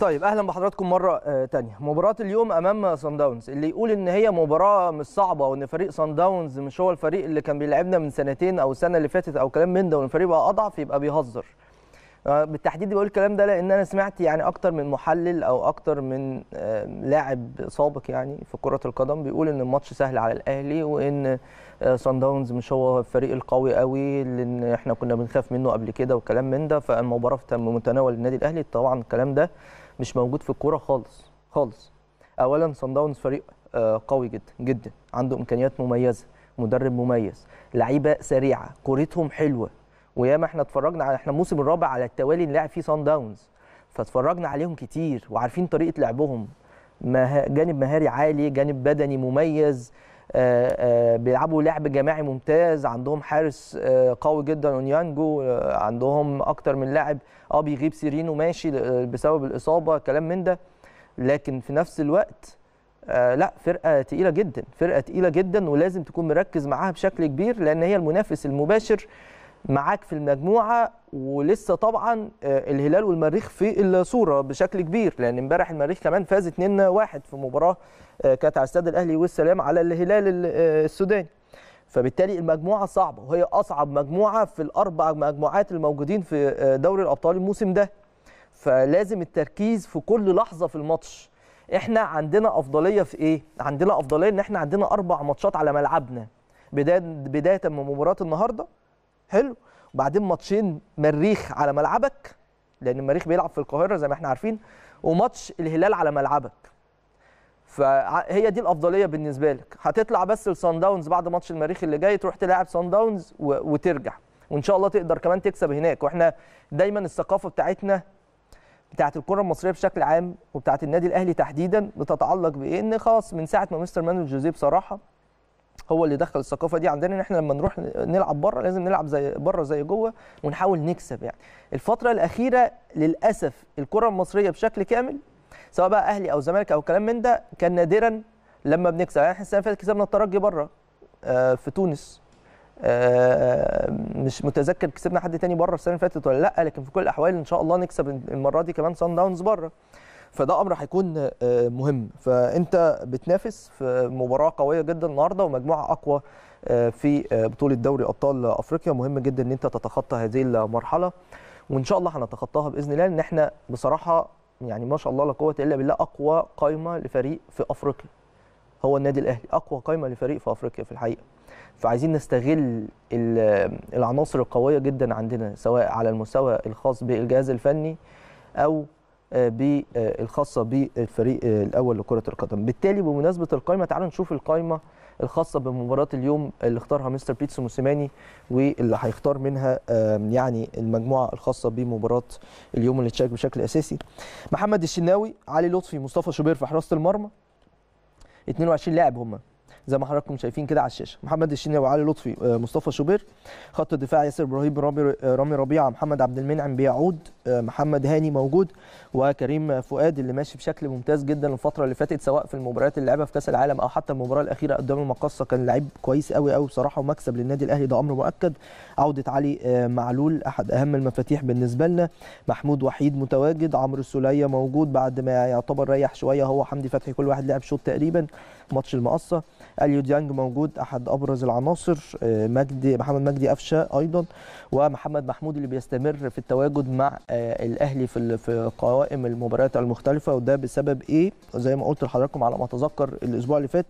طيب اهلا بحضراتكم مره آه، تانية مباراه اليوم امام سان داونز اللي يقول ان هي مباراه مش صعبه وان فريق سان داونز مش هو الفريق اللي كان بيلعبنا من سنتين او السنه اللي فاتت او كلام من ده وان الفريق بقى اضعف يبقى بيهزر آه، بالتحديد بقول الكلام ده لان انا سمعت يعني اكتر من محلل او اكتر من آه، لاعب سابق يعني في كره القدم بيقول ان الماتش سهل على الاهلي وان سان داونز مش هو الفريق القوي قوي لان احنا كنا بنخاف منه قبل كده وكلام من ده فالمباراه في متناول النادي الاهلي طبعا الكلام ده مش موجود في الكوره خالص خالص اولا صن داونز فريق آه، قوي جدا جدا عنده امكانيات مميزه مدرب مميز لعيبه سريعه كورتهم حلوه وياما احنا اتفرجنا على احنا الموسم الرابع على التوالي نلعب فيه صن داونز فاتفرجنا عليهم كتير وعارفين طريقه لعبهم مه... جانب مهاري عالي جانب بدني مميز آه، آه، بيلعبوا لعب جماعي ممتاز عندهم حارس آه، قوي جدا اونيانجو عندهم اكتر من لاعب اه بيغيب سيرينو ماشي بسبب الاصابه كلام من ده لكن في نفس الوقت لا فرقه تقيله جدا فرقه تقيله جدا ولازم تكون مركز معاها بشكل كبير لان هي المنافس المباشر معاك في المجموعه ولسه طبعا آه، الهلال والمريخ في الصوره بشكل كبير لان امبارح المريخ كمان فاز 2-1 في مباراه آه، كانت على استاد الاهلي والسلام على الهلال آه، السوداني فبالتالي المجموعه صعبه وهي اصعب مجموعه في الاربع مجموعات الموجودين في دوري الابطال الموسم ده فلازم التركيز في كل لحظه في الماتش احنا عندنا افضليه في ايه عندنا افضليه ان احنا عندنا اربع ماتشات على ملعبنا بدايه بدايه من مباراه النهارده حلو وبعدين ماتشين مريخ على ملعبك لان المريخ بيلعب في القاهره زي ما احنا عارفين وماتش الهلال على ملعبك فهي دي الافضليه بالنسبه لك هتطلع بس لصن داونز بعد ماتش المريخ اللي جاي تروح تلاعب صن داونز وترجع وان شاء الله تقدر كمان تكسب هناك واحنا دايما الثقافه بتاعتنا بتاعت الكره المصريه بشكل عام وبتاعت النادي الاهلي تحديدا بتتعلق بايه ان خلاص من ساعه ما مستر مانويل جوزيه بصراحه هو اللي دخل الثقافه دي عندنا ان احنا لما نروح نلعب بره لازم نلعب زي بره زي جوه ونحاول نكسب يعني الفتره الاخيره للاسف الكره المصريه بشكل كامل سواء بقى اهلي او زمالك او كلام من ده كان نادرا لما بنكسب يعني احنا السنه اللي فاتت كسبنا الترجي بره آه، في تونس آه، مش متذكر كسبنا حد تاني بره السنه اللي فاتت ولا لا لكن في كل الاحوال ان شاء الله نكسب المره دي كمان سان داونز بره فده امر هيكون آه، مهم فانت بتنافس في مباراه قويه جدا النهارده ومجموعه اقوى آه، في آه، بطوله دوري ابطال افريقيا مهم جدا ان انت تتخطى هذه المرحله وان شاء الله هنتخطاها باذن الله لان احنا بصراحه يعني ما شاء الله لا قوه الا بالله اقوى قايمه لفريق في افريقيا هو النادي الاهلي اقوى قايمه لفريق في افريقيا في الحقيقه فعايزين نستغل العناصر القويه جدا عندنا سواء على المستوى الخاص بالجهاز الفني او آه، آه، الخاصه بالفريق آه، الاول لكره القدم بالتالي بمناسبه القائمه تعالوا نشوف القائمه الخاصه بمباراه اليوم اللي اختارها مستر بيتسو موسيماني واللي هيختار منها يعني المجموعه الخاصه بمباراه اليوم اللي تشارك بشكل اساسي محمد الشناوي علي لطفي مصطفى شوبير في حراسه المرمى 22 لاعب هم زي ما حضراتكم شايفين كده على الشاشه محمد الشناوي علي لطفي مصطفى شوبير خط الدفاع ياسر ابراهيم رامي ربيعه محمد عبد المنعم بيعود محمد هاني موجود وكريم فؤاد اللي ماشي بشكل ممتاز جدا الفتره اللي فاتت سواء في المباريات اللي لعبها في كاس العالم او حتى المباراه الاخيره قدام المقصه كان لعيب كويس قوي قوي بصراحه ومكسب للنادي الاهلي ده امر مؤكد عوده علي آه، معلول احد اهم المفاتيح بالنسبه لنا محمود وحيد متواجد عمرو السوليه موجود بعد ما يعتبر ريح شويه هو حمدي فتحي كل واحد لعب شوط تقريبا ماتش المقصه اليو ديانج موجود احد ابرز العناصر آه، مجدي محمد مجدي قفشه ايضا ومحمد محمود اللي بيستمر في التواجد مع آه، الاهلي في في قوائم المباريات المختلفه وده بسبب ايه زي ما قلت لحضراتكم على ما اتذكر الاسبوع اللي فات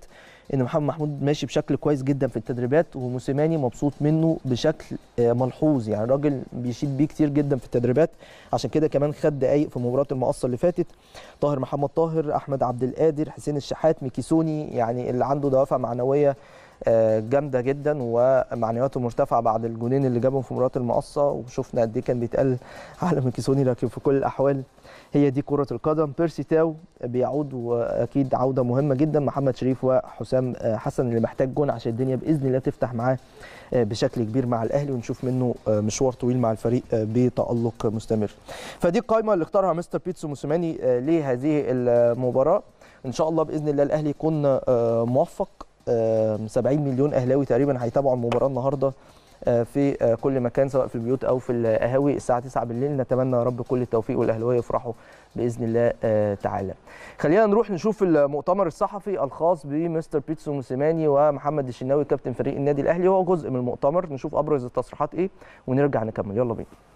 ان محمد محمود ماشي بشكل كويس جدا في التدريبات وموسيماني مبسوط منه بشكل آه، ملحوظ يعني راجل بيشيد بيه كتير جدا في التدريبات عشان كده كمان خد دقايق في مباراه المقصه اللي فاتت طاهر محمد طاهر احمد عبد القادر حسين الشحات ميكيسوني يعني اللي عنده دوافع معنويه آه، جامده جدا ومعنوياته مرتفعه بعد الجونين اللي جابهم في مباراه المقصه وشفنا قد ايه كان بيتقال على ميكيسوني لكن في كل الاحوال هي دي كره القدم بيرسي تاو بيعود واكيد عوده مهمه جدا محمد شريف وحسام آه، حسن اللي محتاج جون عشان الدنيا باذن الله تفتح معاه آه، بشكل كبير مع الاهلي ونشوف منه مشوار طويل مع الفريق بتالق مستمر فدي القائمه اللي اختارها مستر بيتسو موسيماني لهذه المباراه ان شاء الله باذن الله الاهلي يكون موفق 70 مليون اهلاوي تقريبا هيتابعوا المباراه النهارده آه، في آه، كل مكان سواء في البيوت او في القهاوي الساعه 9 بالليل نتمنى يا رب كل التوفيق والاهلاويه يفرحوا باذن الله آه، تعالى. خلينا نروح نشوف المؤتمر الصحفي الخاص بمستر بيتسو موسيماني ومحمد الشناوي كابتن فريق النادي الاهلي هو جزء من المؤتمر نشوف ابرز التصريحات ايه ونرجع نكمل يلا بينا.